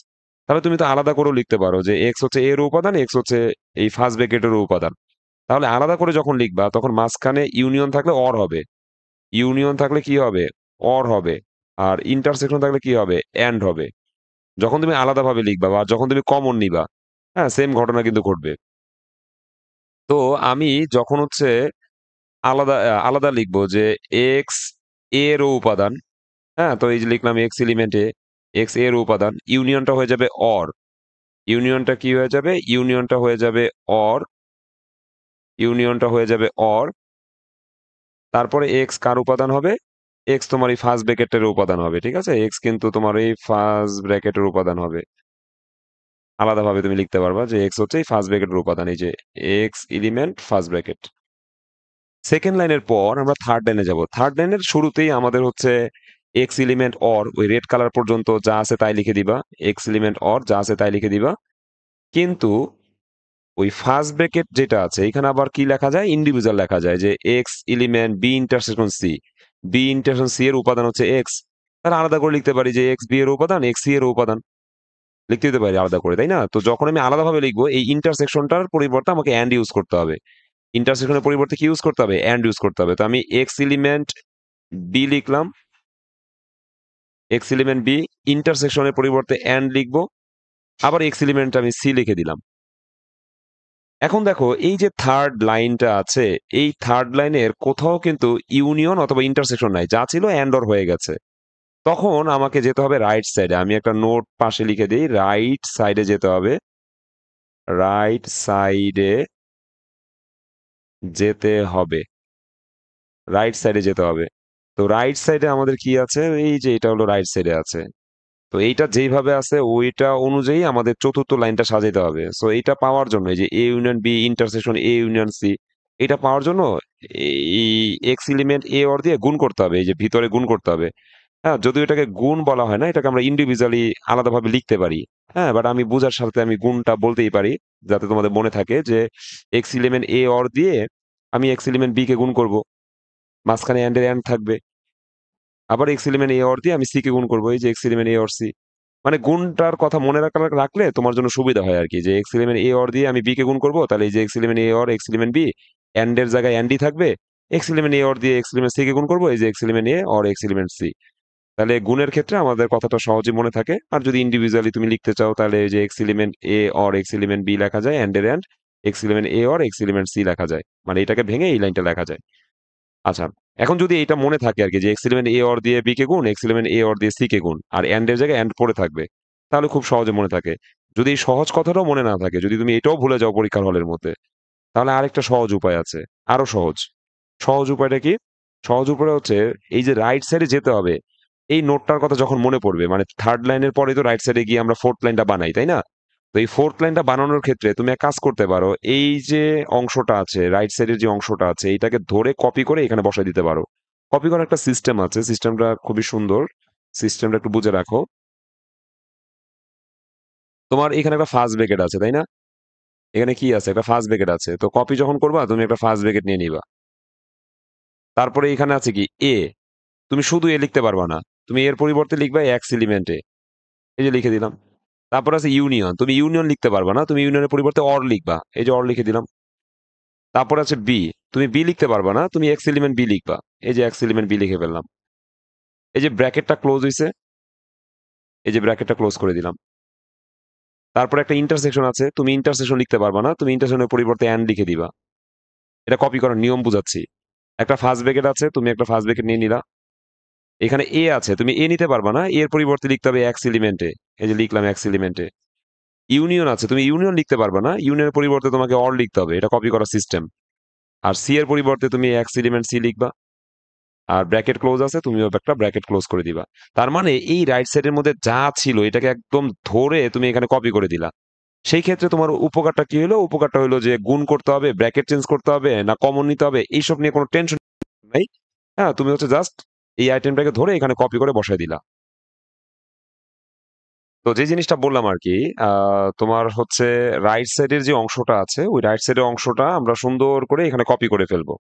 তাহলে তুমি তো আলাদা করেও লিখতে পারো যে এক্স হচ্ছে এর উপাদান এক্স হচ্ছে এই ফার্স্ট ব্র্যাকেটের উপাদান তাহলে আলাদা করে যখন লিখবা তখন মাঝখানে ইউনিয়ন থাকলে অর হবে ইউনিয়ন থাকলে কি হবে অর হবে আর ইন্টারসেকশন থাকলে কি হবে অ্যান্ড হবে যখন তুমি আলাদাভাবে লিখবা বা যখন তুমি কমন নিবা হ্যাঁ সেম ঘটনা কিন্তু ঘটবে তো আমি যখন হচ্ছে আলাদা আলাদা লিখবো যে এক্স এর ও উপাদান হ্যাঁ তো এই যে লিখলাম এক্স এলিমেন্টে এক্স এর উপাদান ইউনিয়নটা হয়ে যাবে অর ইউনিয়নটা কি হয়ে যাবে ইউনিয়নটা হয়ে যাবে অর ইউনিয়নটা হয়ে যাবে অর তারপরে এক্স কার উপাদান হবে এক্স তোমার এই ফার্স্ট ব্র্যাকেটের উপাদান হবে ঠিক আছে এক্স কিন্তু তোমার এই ফার্স্ট ব্র্যাকেটের উপাদান হবে আলাদাভাবে তুমি লিখতে পারবা যে এক্স হচ্ছে এই ফার্স্ট ব্র্যাকেটের উপাদান এই যে x element first bracket second লাইনের পর আমরা থার্ড লাইনে যাব থার্ড লাইনের শুরুতেই আমাদের হচ্ছে এক্স এলিমেন্ট অর ওই রেড কালার পর্যন্ত যা আছে তাই লিখে দিবা এক্স এলিমেন্ট অর যা আছে তাই লিখে দিবা কিন্তু ওই ফার্স্ট ব্রেকেট যেটা আছে এখানে আবার কি লেখা যায় ইন্ডিভিজুয়াল লেখা যায় যে x element B intersection C B intersection C এর উপাদান হচ্ছে এক্স তাহলে আলাদা করে লিখতে পারি যে এক্স বি এর উপাদান এক্স সি এর উপাদান লিখতে দিতে পারি আলাদা করে তাই না তো যখন আমি আলাদাভাবে লিখবো এই ইন্টারসেকশনটার পরিবর্তে আমাকে অ্যান্ড ইউজ করতে হবে ইন্টারসেকশনের পরিবর্তে কি ইউজ করতে হবে অ্যান্ড ইউজ করতে হবে তো আমি এক্স এলিমেন্ট বি লিখলাম এক্স এলিমেন্ট বি ইন্টারসেকশনের পরিবর্তে অ্যান্ড লিখবো আবার এক্স এলিমেন্ট আমি সি লিখে দিলাম এখন দেখো এই যে থার্ড লাইনটা আছে এই থার্ড লাইনের কোথাও কিন্তু ইউনিয়ন অথবা ইন্টারসেকশন নাই যা ছিল অ্যান্ডর হয়ে গেছে তখন আমাকে যেতে হবে রাইট সাইডে আমি একটা নোট পাশে লিখে দিই রাইট সাইডে যেতে হবে রাইট সাইডে যেতে হবে রাইট সাইডে যেতে হবে তো রাইট সাইডে আমাদের কি আছে এই যে এটা হলো রাইট সাইডে আছে তো এইটা যেইভাবে আছে ওইটা অনুযায়ী আমাদের চতুর্থ লাইনটা সাজাইতে হবে সো এইটা পাওয়ার জন্য এই যে A union B intersection A union C এটা পাওয়ার জন্য এই এক্স এলিমেন্ট এ অর দিয়ে গুণ করতে হবে এই যে ভিতরে গুণ করতে হবে হ্যাঁ যদিও এটাকে গুণ বলা হয় না এটাকে আমরা ইন্ডিভিজুয়ালি আলাদাভাবে লিখতে পারি হ্যাঁ বাট আমি বোঝার সাথে আমি গুণটা বলতেই পারি যাতে তোমাদের মনে থাকে যে এক্স এলিমেন্ট এ অর দিয়ে আমি এক্স এলিমেন্ট বি কে গুণ করব মাঝখানে অ্যান্ডের অ্যান্ড থাকবে আবার এক্স এলিমেন্ট এ অর দিয়ে আমি সি কে গুণ করবো এই যে x element A or C মানে গুণটার কথা মনে রাখা রাখলে তোমার জন্য সুবিধা হয় আর কি যে এক্স এলিমেন্ট এ অর দিয়ে আমি বি কে গুণ করবো তাহলে এই যে x element A or x element B অ্যান্ডের জায়গায় অ্যান্ডি থাকবে এক্স এলিমেন্ট এ অর দিয়ে এক্স এলিমেন্ট সি কে গুণ করবো এই যে x element A or x element C তাহলে গুণের ক্ষেত্রে আমাদের কথাটা সহজে মনে থাকে আর যদি ইন্ডিভিজুয়ালি তুমি লিখতে চাও তাহলে এই যে x element A or x element B লেখা যায় অ্যান্ডের and x element A or x element C লেখা যায় মানে এটাকে ভেঙে এই লাইনটা লেখা যায় আচ্ছা এখন যদি এটা মনে থাকে আর কি যে এক্স ইলেভেন এ অর দিয়ে বি কে গুণ এক্স ইলেভেন এ অর দিয়ে সি কে গুণ আর অ্যান্ডের জায়গায় অ্যান্ড পড়ে থাকবে তাহলে খুব সহজে মনে থাকে যদি এই সহজ কথাটাও মনে না থাকে যদি তুমি এটাও ভুলে যাও পরীক্ষার হলের মধ্যে তাহলে আরেকটা সহজ উপায় আছে আরো সহজ সহজ উপায়টা কি সহজ উপায় হচ্ছে এই যে রাইট সাইডে যেতে হবে এই নোটটার কথা যখন মনে পড়বে মানে থার্ড লাইনের পরে তো রাইট সাইডে গিয়ে আমরা ফোর্থ লাইনটা বানাই তাই না তো এই ফোর্থ লাইনটা বানানোর ক্ষেত্রে তুমি এক কাজ করতে পারো এই যে অংশটা আছে রাইট সাইডের যে অংশটা আছে এটাকে ধরে কপি করে এখানে বসাই দিতে পারো কপি করার একটা সিস্টেম আছে সিস্টেমটা খুবই সুন্দর সিস্টেমটা একটু বুঝে রাখো তোমার এখানে একটা ফার্স্ট ব্রেকেট আছে তাই না এখানে কি আছে একটা ফার্স্ট ব্রেকেট আছে তো কপি যখন করবা তুমি একটা ফার্স্ট ব্রেকেট নিয়ে নিবা তারপরে এখানে আছে কি এ তুমি শুধু এ লিখতে পারবা না তুমি এর পরিবর্তে লিখবা এক্স এলিমেন্টে এই যে লিখে দিলাম তারপর আছে ইউনিয়ন তুমি ইউনিয়ন লিখতে পারবা না তুমি ইউনিয়নের পরিবর্তে অর লিখবা এই যে অর লিখে দিলাম তারপর আছে বি তুমি বি লিখতে পারবা না তুমি এক্স এলিমেন্ট বি লিখবা এই যে এক্স এলিমেন্ট বি লিখে ফেললাম এই যে ব্র্যাকেটটা ক্লোজ হয়েছে এই যে ব্র্যাকেটটা ক্লোজ করে দিলাম তারপর একটা ইন্টারসেকশন আছে তুমি ইন্টারসেকশন লিখতে পারবা না তুমি ইন্টারসেকশনের পরিবর্তে অ্যান লিখে দিবা এটা কপি করার নিয়ম বুঝাচ্ছি একটা ফার্স্ট ব্রেকেট আছে তুমি একটা ফার্স্ট ব্রেকেট নিয়ে নিলা এখানে এ আছে তুমি এ নিতে পারবা না এর পরিবর্তে লিখতে হবে এক্স এলিমেন্টে এই যে লিখলাম এক্স এলিমেন্টে ইউনিয়ন আছে তুমি ইউনিয়ন লিখতে পারবে না ইউনিয়নের পরিবর্তে তোমাকে অর লিখতে হবে এটা কপি করা সিস্টেম আর সি এর পরিবর্তে তুমি এক্স এলিমেন্ট সি লিখবা আর ব্র্যাকেট ক্লোজ আছে তুমি একটা ব্র্যাকেট ক্লোজ করে দিবা তার মানে এই রাইট সাইডের মধ্যে যা ছিল এটাকে একদম ধরে তুমি এখানে কপি করে দিলা সেই ক্ষেত্রে তোমার উপকারটা কি হলো উপকারটা হলো যে গুণ করতে হবে ব্র্যাকেট চেঞ্জ করতে হবে না কমন নিতে হবে এইসব নিয়ে কোনো টেনশন নাই হ্যাঁ তুমি হচ্ছে জাস্ট এই আইটেমটাকে ধরে এখানে কপি করে বসাই দিলা তো যে জিনিসটা বললাম আর কি তোমার হচ্ছে রাইট সাইডের যে অংশটা আছে ওই রাইট সাইডের অংশটা আমরা সুন্দর করে এখানে কপি করে ফেলবো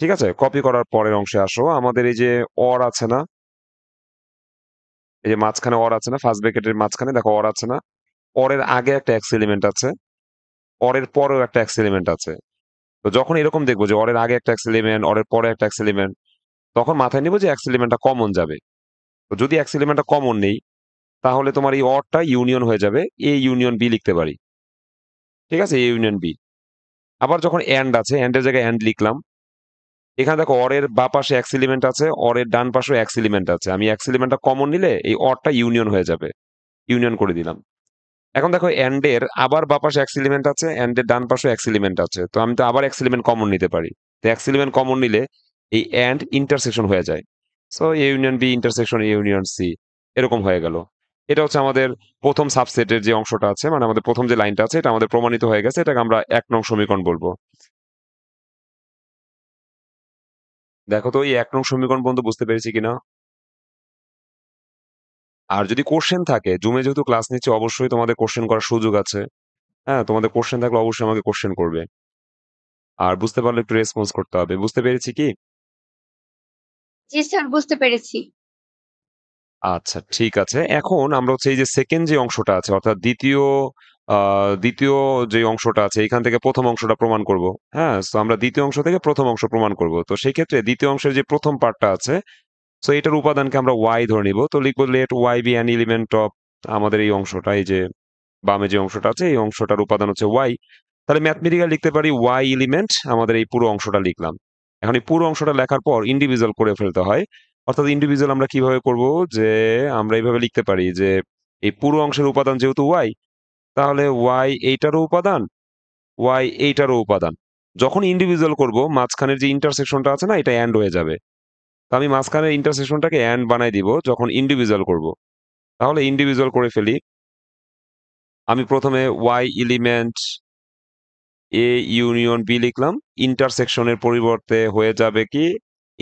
ঠিক আছে কপি করার পরের অংশে আসো আমাদের এই যে অর আছে না এই যে মাঝখানে অর আছে না ফার্স্ট ব্র্যাকেটের মাঝখানে দেখো অর আছে না অরের আগে একটা এক্স এলিমেন্ট আছে অরের পরেও একটা এক্স এলিমেন্ট আছে তো যখন এরকম দেখবো যে অরের আগে একটা এক্স এলিমেন্ট অরের পরে একটা এক্স এলিমেন্ট তখন মাথায় নিব যে এক্স এলিমেন্টটা কমন যাবে তো যদি এক্স এলিমেন্টটা কমন নেই তাহলে তোমার এই অরটা ইউনিয়ন হয়ে যাবে এ ইউনিয়ন বি লিখতে পারি ঠিক আছে এ ইউনিয়ন বি আবার যখন অ্যান্ড আছে অ্যান্ডের জায়গায় অ্যান্ড লিখলাম এখানে দেখো অরের বা পাশে এক্স এলিমেন্ট আছে অরের ডান পাশেও এক্স এলিমেন্ট আছে আমি এক্স এলিমেন্টটা কমন নিলে এই অরটা ইউনিয়ন হয়ে যাবে ইউনিয়ন করে দিলাম এখন দেখো অ্যান্ডের আবার বা পাশে এক্স এলিমেন্ট আছে অ্যান্ডের ডান পাশেও এক্স এলিমেন্ট আছে তো আমি তো আবার এক্স এলিমেন্ট কমন নিতে পারি তো এক্স এলিমেন্ট কমন নিলে এই অ্যান্ড ইন্টারসেকশন হয়ে যায় so A union B intersection A union C এরকম হয়ে গেল এটা হচ্ছে আমাদের প্রথম সাবসেটের যে অংশটা আছে মানে আমাদের প্রথম যে লাইনটা আছে এটা আমাদের প্রমাণিত হয়ে গেছে এটাকে আমরা এক নং সমীকরণ বলবো দেখো তো এই এক নং সমীকরণ পর্যন্ত বুঝতে পেরেছি কিনা আর যদি কোশ্চেন থাকে জুমে যেহেতু ক্লাস নিচ্ছে অবশ্যই তোমাদের কোশ্চেন করার সুযোগ আছে হ্যাঁ তোমাদের কোশ্চেন থাকলে অবশ্যই আমাকে কোশ্চেন করবে আর বুঝতে পারলে একটু রেসপন্স করতে হবে বুঝতে পেরেছি কি জি স্যার বুঝতে পেরেছি আচ্ছা ঠিক আছে এখন আমরা হচ্ছে এই যে সেকেন্ড যে অংশটা আছে অর্থাৎ দ্বিতীয় আহ দ্বিতীয় যে অংশটা আছে এখান থেকে প্রথম অংশটা প্রমাণ করব হ্যাঁ তো আমরা দ্বিতীয় অংশ থেকে প্রথম অংশ প্রমাণ করব তো সেই ক্ষেত্রে দ্বিতীয় অংশের যে প্রথম পার্টটা আছে তো এটার উপাদানকে আমরা ওয়াই ধরে নিব তো লিখবো let y be an element of আমাদের এই অংশটা এই যে বামে যে অংশটা আছে এই অংশটার উপাদান হচ্ছে ওয়াই তাহলে ম্যাথমেটিক্যাল লিখতে পারি ওয়াই এলিমেন্ট আমাদের এই পুরো অংশটা লিখলাম এখন এই পুরো অংশটা লেখার পর ইন্ডিভিজুয়াল করে ফেলতে হয় অর্থাৎ ইন্ডিভিজুয়াল আমরা কিভাবে করব যে আমরা এইভাবে লিখতে পারি যে এই পুরো অংশের উপাদান যেহেতু ওয়াই তাহলে ওয়াই এইটারও উপাদান ওয়াই এইটারও উপাদান যখন ইন্ডিভিজুয়াল করব মাঝখানের যে ইন্টারসেকশনটা আছে না এটা অ্যান্ড হয়ে যাবে তা আমি মাঝখানের ইন্টারসেকশনটাকে অ্যান্ড বানাই দিব যখন ইন্ডিভিজুয়াল করব তাহলে ইন্ডিভিজুয়াল করে ফেলি আমি প্রথমে y element A union B লিখলাম ইন্টারসেকশনের পরিবর্তে হয়ে যাবে কি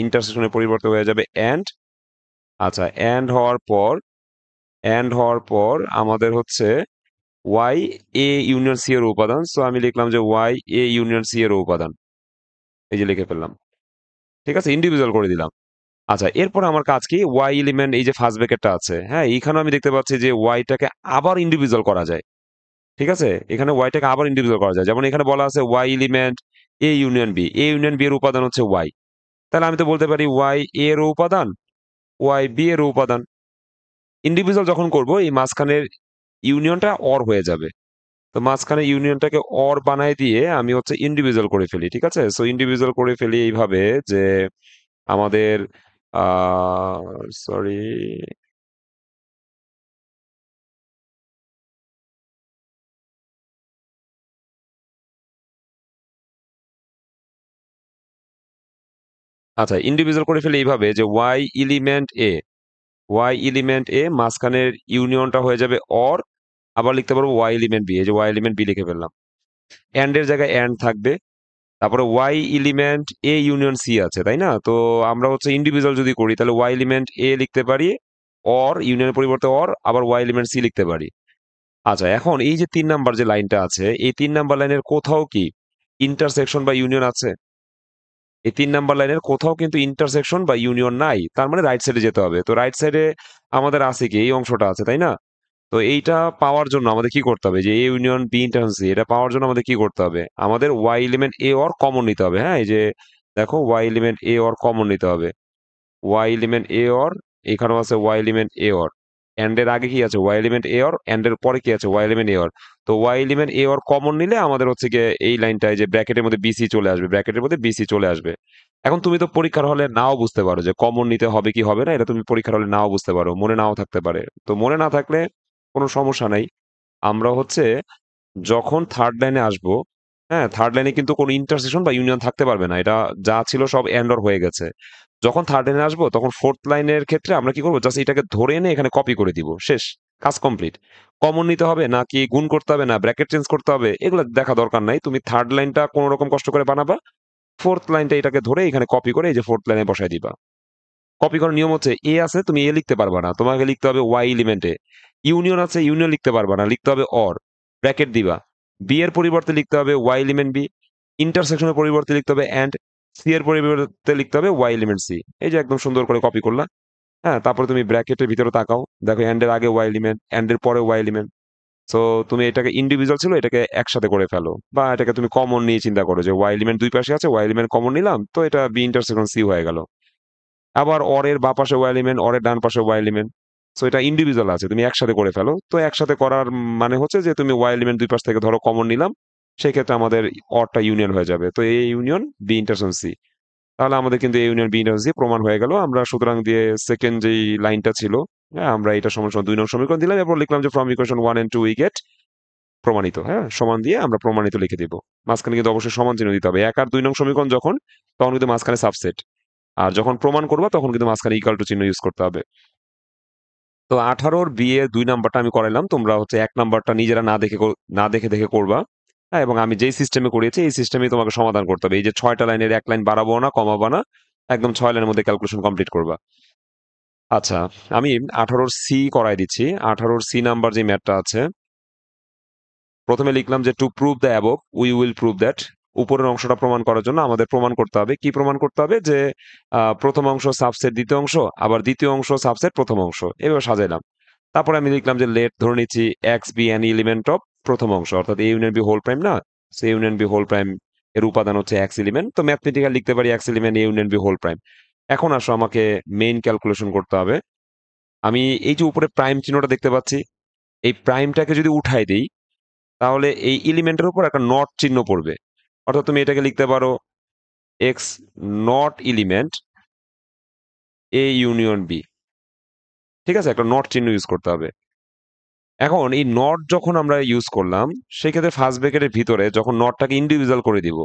ইন্টারসেকশনে পরিবর্তে হয়ে যাবে অ্যান্ড আচ্ছা অ্যান্ড হওয়ার পর অ্যান্ড হওয়ার পর আমাদের হচ্ছে ওয়াই এ ইউনিয়ন সি এর উপাদান সো আমি লিখলাম যে ওয়াই এ ইউনিয়ন সি এর উপাদান এই যে লিখে ফেললাম ঠিক আছে ইন্ডিভিজুয়াল করে দিলাম আচ্ছা এরপর আমার কাজ কি ওয়াই এলিমেন্ট এই যে ফার্স্ট ব্র্যাকেটটা আছে হ্যাঁ এখানে আমি দেখতে পাচ্ছি যে ওয়াইটাকে আবার ইন্ডিভিজুয়াল করা যায় ঠিক আছে এখানে ওয়াইটাকে আবার ইন্ডিভিজুয়াল করা যায় যেমন এখানে বলা আছে y element A union B A union B এর উপাদান হচ্ছে ওয়াই তাহলে আমি তো বলতে পারি ওয়াই এর উপাদান ওয়াই বি এর উপাদান ইন্ডিভিজুয়াল যখন করব এই মাঝখানের ইউনিয়নটা অর হয়ে যাবে তো মাঝখানে ইউনিয়নটাকে অর বানাই দিয়ে আমি হচ্ছে ইন্ডিভিজুয়াল করে ফেলি ঠিক আছে সো ইন্ডিভিজুয়াল করে ফেলি এইভাবে যে আমাদের সরি আচ্ছা ইন্ডিভিজুয়াল করে ফেলে এইভাবে যে y element A y element A মাঝখানের ইউনিয়নটা হয়ে যাবে অর আবার লিখতে পারবো ওয়াই এলিমেন্ট বি এই যে ওয়াই এলিমেন্ট বি লিখে ফেললাম এন্ড এর জায়গায় অ্যান্ড থাকবে তারপরে y element A union C আছে তাই না তো আমরা হচ্ছে ইন্ডিভিজুয়াল যদি করি তাহলে ওয়াই এলিমেন্ট এ লিখতে পারি অর ইউনিয়নের পরিবর্তে অর আবার ওয়াই এলিমেন্ট সি লিখতে পারি আচ্ছা এখন এই যে তিন নাম্বার যে লাইনটা আছে এই তিন নাম্বার লাইনের কোথাও কি ইন্টারসেকশন বা ইউনিয়ন আছে এই তিন নাম্বার লাইনের কোথাও কিন্তু ইন্টারসেকশন বা ইউনিয়ন নাই তার মানে রাইট সাইডে যেতে হবে তো রাইট সাইডে আমাদের আছে কি এই অংশটা আছে তাই না তো এইটা পাওয়ার জন্য আমাদের কি করতে হবে যে এ ইউনিয়ন বি ইন্টারসি এটা পাওয়ার জন্য আমাদের কি করতে হবে আমাদের y element A or common নিতে হবে হ্যাঁ এই যে দেখো y element A or common নিতে হবে ওয়াই ইলিমেন্ট এ অর এখানেও আছে ওয়াই ইলিমেন্ট এ অর অ্যান্ডের আগে কি আছে ওয়াই ইলিমেন্ট এ অর অ্যান্ডের পরে কি আছে ওয়াই ইলিমেন্ট এ অর তো y element A or common নিলে আমাদের হচ্ছে গিয়ে এই লাইনটায় যে ব্র্যাকেটের মধ্যে বিসি চলে আসবে ব্র্যাকেটের মধ্যে বিসি চলে আসবে এখন তুমি তো পরীক্ষার হলে নাও বুঝতে পারো যে কমন নিতে হবে কি হবে না এটা তুমি পরীক্ষার হলে নাও বুঝতে পারো মনে নাও থাকতে পারে তো মনে না থাকলে কোনো সমস্যা নাই আমরা হচ্ছে যখন থার্ড লাইনে আসব হ্যাঁ থার্ড লাইনে কিন্তু কোনো ইন্টারসেকশন বা ইউনিয়ন থাকতে পারবে না এটা যা ছিল সব অ্যান্ডর হয়ে গেছে যখন থার্ড লাইনে আসবো তখন ফোর্থ লাইনের ক্ষেত্রে আমরা কি করবো জাস্ট এটাকে ধরে এনে এখানে কপি করে দিব শেষ কাজ কমপ্লিট কমন নিতে হবে নাকি গুণ করতে হবে না ব্র্যাকেট চেঞ্জ করতে হবে এগুলো দেখা দরকার নাই তুমি থার্ড লাইনটা কোনো রকম কষ্ট করে বানাবা ফোর্থ লাইনটা এটাকে ধরে এখানে কপি করে এই যে ফোর্থ লাইনে বসায় দিবা কপি করার নিয়ম হচ্ছে এ আছে তুমি এ লিখতে পারবা না তোমাকে লিখতে হবে ওয়াই এলিমেন্টে ইউনিয়ন আছে ইউনিয়ন লিখতে পারবা না লিখতে হবে অর ব্র্যাকেট দিবা বি এর পরিবর্তে লিখতে হবে ওয়াই এলিমেন্ট বি ইন্টারসেকশনের পরিবর্তে লিখতে হবে অ্যান্ড সি এর পরিবর্তে লিখতে হবে ওয়াই এলিমেন্ট সি এই যে একদম সুন্দর করে কপি করলা হ্যাঁ তারপরে তুমি ব্র্যাকেটের ভিতরে তাকাও দেখো অ্যান্ডের আগে ওয়াই এলিমেন্ট অ্যান্ডের পরে ওয়াই এলিমেন্ট সো তুমি এটাকে ইন্ডিভিজুয়াল ছিল এটাকে একসাথে করে ফেলো বা এটাকে তুমি কমন নিয়ে চিন্তা করো যে ওয়াই এলিমেন্ট দুই পাশে আছে ওয়াই এলিমেন্ট কমন নিলাম তো এটা বি ইন্টারসেকশন সি হয়ে গেল আবার অরের বা পাশে ওয়াই এলিমেন্ট অরের ডান পাশে ওয়াই এলিমেন্ট সো এটা ইন্ডিভিজুয়াল আছে তুমি একসাথে করে ফেলো তো একসাথে করার মানে হচ্ছে যে তুমি ওয়াই এলিমেন্ট দুই পাশ থেকে ধরো কমন নিলাম সেক্ষেত্রে আমাদের অরটা ইউনিয়ন হয়ে যাবে তো এই ইউনিয়ন বি ইন্টারসেকশন সি তাহলে আমাদের কিন্তু এই ইউনিয়ন বিনিয়োগ প্রমাণ হয়ে গেল আমরা সুতরাং দিয়ে সেকেন্ড যেই লাইনটা ছিল হ্যাঁ আমরা এটা সমান দুই নম্বর সমীকরণ দিলাম এরপর লিখলাম যে from equation one and two we get প্রমাণিত হ্যাঁ সমান দিয়ে আমরা প্রমাণিত লিখে দিব মাঝখানে কিন্তু অবশ্যই সমান চিহ্ন দিতে হবে এক আর দুই নং সমীকরণ যখন তখন কিন্তু মাঝখানে সাবসেট আর যখন প্রমাণ করবা তখন কিন্তু মাঝখানে ইকাল টু চিহ্ন ইউজ করতে হবে তো আঠারোর বিয়ে দুই নাম্বারটা আমি করাইলাম তোমরা হচ্ছে এক নাম্বারটা নিজেরা না দেখে না দেখে দেখে করবা হ্যাঁ এবং আমি যেই সিস্টেমে করিয়েছি এই সিস্টেমে তোমাকে সমাধান করতে হবে এই যে ছয়টা লাইনের এক লাইন বাড়াবো না কমাবো না একদম ছয় লাইনের মধ্যে ক্যালকুলেশন কমপ্লিট করবা আচ্ছা আমি আঠারোর সি করাই দিচ্ছি আঠারোর সি নাম্বার যে ম্যাটটা আছে প্রথমে লিখলাম যে to prove the above we will prove that উপরের অংশটা প্রমাণ করার জন্য আমাদের প্রমাণ করতে হবে কি প্রমাণ করতে হবে যে প্রথম অংশ সাবসেট দ্বিতীয় অংশ আবার দ্বিতীয় অংশ সাবসেট প্রথম অংশ এভাবে সাজাইলাম তারপরে আমি লিখলাম যে লেট ধরে নিচ্ছি x be an element of প্রথম অংশ অর্থাৎ A union B whole prime না সে ইউনিয়ন বি হোল প্রাইম এর উপাদান হচ্ছে এক্স এলিমেন্ট তো ম্যাথমেটিক্যাল লিখতে পারি x element A union B whole prime এখন আসো আমাকে মেইন ক্যালকুলেশন করতে হবে আমি এই যে উপরে প্রাইম চিহ্নটা দেখতে পাচ্ছি এই প্রাইমটাকে যদি উঠাই দিই তাহলে এই এলিমেন্টের উপর একটা নট চিহ্ন পড়বে অর্থাৎ তুমি এটাকে লিখতে পারো x not element A union B ঠিক আছে একটা নট চিহ্ন ইউজ করতে হবে এখন এই নট যখন আমরা ইউজ করলাম সেক্ষেত্রে ফার্স্ট ব্রেকেটের ভিতরে যখন নটটাকে ইন্ডিভিজুয়াল করে দিব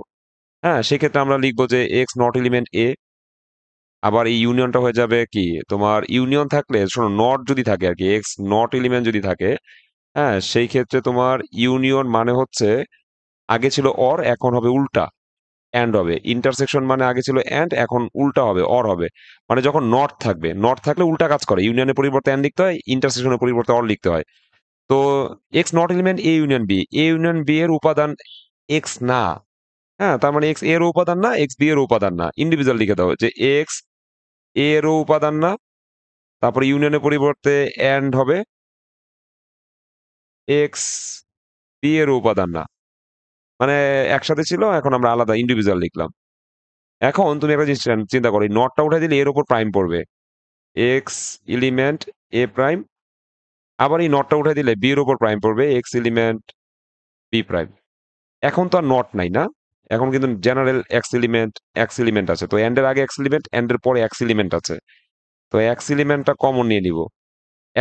হ্যাঁ সেক্ষেত্রে আমরা লিখবো যে এক্স নট এলিমেন্ট এ আবার এই ইউনিয়নটা হয়ে যাবে কি তোমার ইউনিয়ন থাকলে শোনো নট যদি থাকে আর কি এক্স নট এলিমেন্ট যদি থাকে হ্যাঁ সেই ক্ষেত্রে তোমার ইউনিয়ন মানে হচ্ছে আগে ছিল অর এখন হবে উল্টা অ্যান্ড হবে ইন্টারসেকশন মানে আগে ছিল অ্যান্ড এখন উল্টা হবে অর হবে মানে যখন নট থাকবে নট থাকলে উল্টা কাজ করে ইউনিয়নের পরিবর্তে অ্যান্ড লিখতে হয় ইন্টারসেকশনের পরিবর্তে অর লিখতে হয় তো x not element A union B A union B এর উপাদান এক্স না হ্যাঁ তার মানে এক্স এর উপাদান না এক্স বি এর উপাদান না ইন্ডিভিজুয়াল লিখে দাও যে এক্স এরও উপাদান না তারপর ইউনিয়নের পরিবর্তে অ্যান্ড হবে এক্স বি এর উপাদান না মানে একসাথে ছিল এখন আমরা আলাদা ইন্ডিভিজুয়াল লিখলাম এখন তুমি একটা জিনিস চিন্তা করো নটটা উঠে দিলে এর ওপর প্রাইম পড়বে এক্স এলিমেন্ট এ প্রাইম আবার এই নটটা উঠে দিলে এর উপর প্রাইম পড়বে এক্স এলিমেন্ট বি প্রাইম এখন তো আর নট নাই না এখন কিন্তু general x element x element আছে তো এন্ডের আগে এক্স এলিমেন্ট এন্ডের পরে এক্স এলিমেন্ট আছে তো এক্স এলিমেন্টটা কমন নিয়ে নিব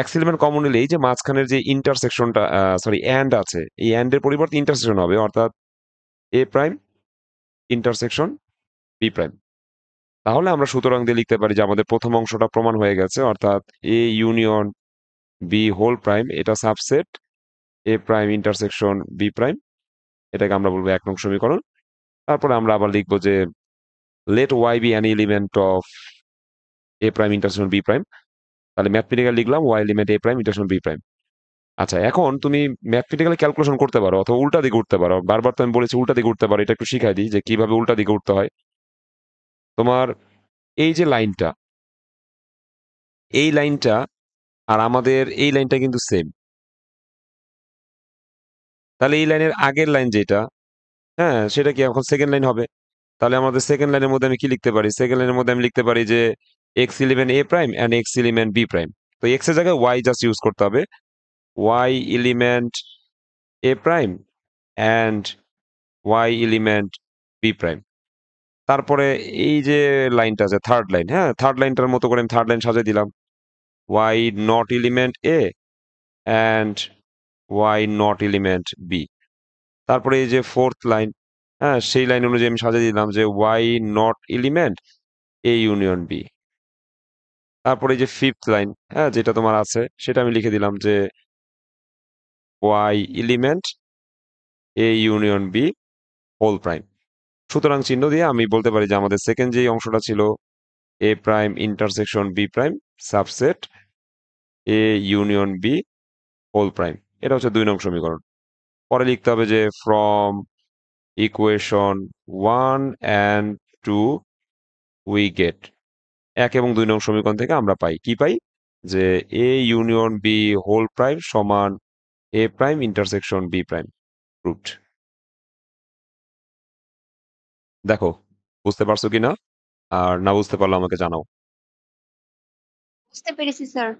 এক্স এলিমেন্ট কমন নিলে এই যে মাঝখানের যে ইন্টারসেকশনটা সরি অ্যান্ড আছে এই অ্যান্ডের পরিবর্তে ইন্টারসেকশন হবে অর্থাৎ A prime intersection B prime তাহলে আমরা সুতরাং দিয়ে লিখতে পারি যে আমাদের প্রথম অংশটা প্রমাণ হয়ে গেছে অর্থাৎ A union B whole prime এটা subset A prime intersection B prime এটাকে আমরা বলবো এক নং সমীকরণ তারপরে আমরা আবার লিখবো যে let y be an element of A prime intersection B prime তাহলে ম্যাথমেটিক্যাল লিখলাম y element A prime intersection B prime আচ্ছা এখন তুমি ম্যাথমেটিক্যালি ক্যালকুলেশন করতে পারো অথবা উল্টা দিকে উঠতে পারো বারবার তো আমি বলেছি উল্টা দিকে উঠতে পারো এটা একটু শিখাই দিই যে কিভাবে উল্টা দিকে উঠতে হয় তোমার এই যে লাইনটা এই লাইনটা আর আমাদের এই লাইনটা কিন্তু সেম তাহলে এই লাইনের আগের লাইন যেটা হ্যাঁ সেটা কি এখন সেকেন্ড লাইন হবে তাহলে আমাদের সেকেন্ড লাইনের মধ্যে আমি কি লিখতে পারি সেকেন্ড লাইনের মধ্যে আমি লিখতে পারি যে x element A prime and x element B prime তো এক্স এর জায়গায় ওয়াই জাস্ট ইউজ করতে হবে y element A prime and y element B prime তারপরে এই যে লাইনটা আছে থার্ড লাইন হ্যাঁ থার্ড লাইনটার মতো করে আমি থার্ড লাইন সাজিয়ে দিলাম y not element a and y not element b তারপরে এই যে ফোর্থ লাইন হ্যাঁ সেই লাইন অনুযায়ী আমি সাজিয়ে দিলাম যে y not element a union b তারপরে এই যে ফিফথ লাইন হ্যাঁ যেটা তোমার আছে সেটা আমি লিখে দিলাম যে y element a union b whole prime সুতরাং চিহ্ন দিয়ে আমি বলতে পারি যে আমাদের সেকেন্ড যে অংশটা ছিল A prime intersection B prime subset A union B whole prime এটা হচ্ছে দুই নং সমীকরণ পরে লিখতে হবে যে from equation one and two we get এক এবং দুই নং সমীকরণ থেকে আমরা পাই কি পাই যে A union B whole prime সমান A prime intersection B prime রুট দেখো বুঝতে পারছো কি না আর না বুঝতে পারলে আমাকে জানাও বুঝতে পেরেছি স্যার।